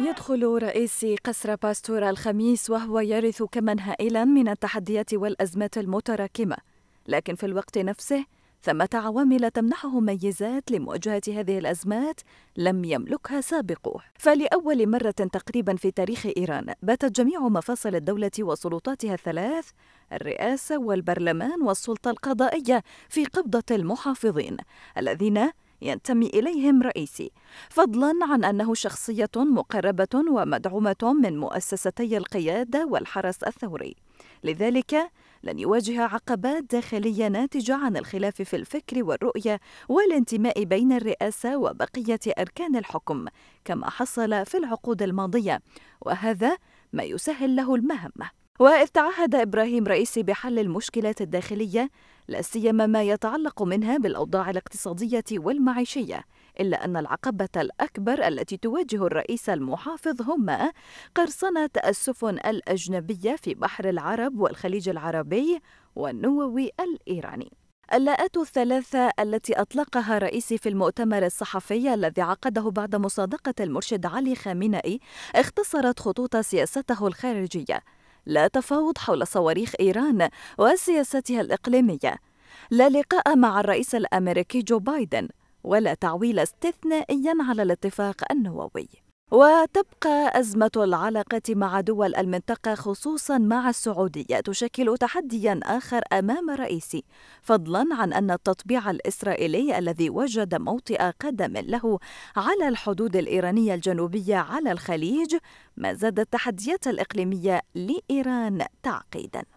يدخل رئيس قصر باستور الخميس وهو يرث كما هائلا من التحديات والأزمات المتراكمة لكن في الوقت نفسه ثمة عوامل تمنحه ميزات لمواجهة هذه الأزمات لم يملكها سابقه فلأول مرة تقريبا في تاريخ إيران باتت جميع مفاصل الدولة وسلطاتها الثلاث الرئاسة والبرلمان والسلطة القضائية في قبضة المحافظين الذين ينتمي إليهم رئيسي فضلا عن أنه شخصية مقربة ومدعومة من مؤسستي القيادة والحرس الثوري لذلك لن يواجه عقبات داخلية ناتجة عن الخلاف في الفكر والرؤية والانتماء بين الرئاسة وبقية أركان الحكم كما حصل في العقود الماضية وهذا ما يسهل له المهمة وإذ تعهد إبراهيم رئيسي بحل المشكلات الداخلية لا سيما ما يتعلق منها بالأوضاع الاقتصادية والمعيشية إلا أن العقبة الأكبر التي تواجه الرئيس المحافظ هما قرصنة السفن الأجنبية في بحر العرب والخليج العربي والنووي الإيراني اللاءات الثلاثة التي أطلقها رئيسي في المؤتمر الصحفي الذي عقده بعد مصادقة المرشد علي خامنئي اختصرت خطوط سياسته الخارجية لا تفاوض حول صواريخ إيران وسياستها الإقليمية لا لقاء مع الرئيس الأمريكي جو بايدن ولا تعويل استثنائيا على الاتفاق النووي وتبقى أزمة العلاقة مع دول المنطقة خصوصا مع السعودية تشكل تحديا آخر أمام رئيسي فضلا عن أن التطبيع الإسرائيلي الذي وجد موطئ قدم له على الحدود الإيرانية الجنوبية على الخليج ما زاد التحديات الإقليمية لإيران تعقيداً